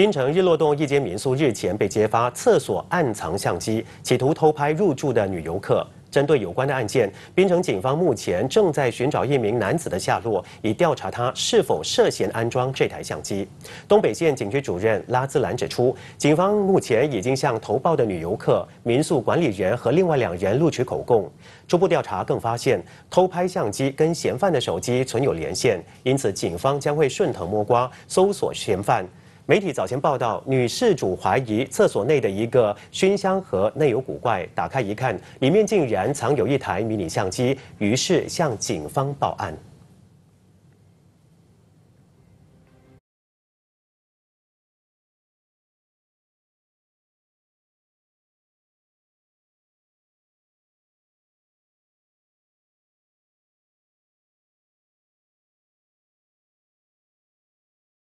槟城日落洞一间民宿日前被揭发厕所暗藏相机，企图偷拍入住的女游客。针对有关的案件，槟城警方目前正在寻找一名男子的下落，以调查他是否涉嫌安装这台相机。东北县警局主任拉兹兰指出，警方目前已经向投报的女游客、民宿管理员和另外两人录取口供。初步调查更发现偷拍相机跟嫌犯的手机存有连线，因此警方将会顺藤摸瓜搜索嫌犯。媒体早前报道，女事主怀疑厕所内的一个熏香盒内有古怪，打开一看，里面竟然藏有一台迷你相机，于是向警方报案。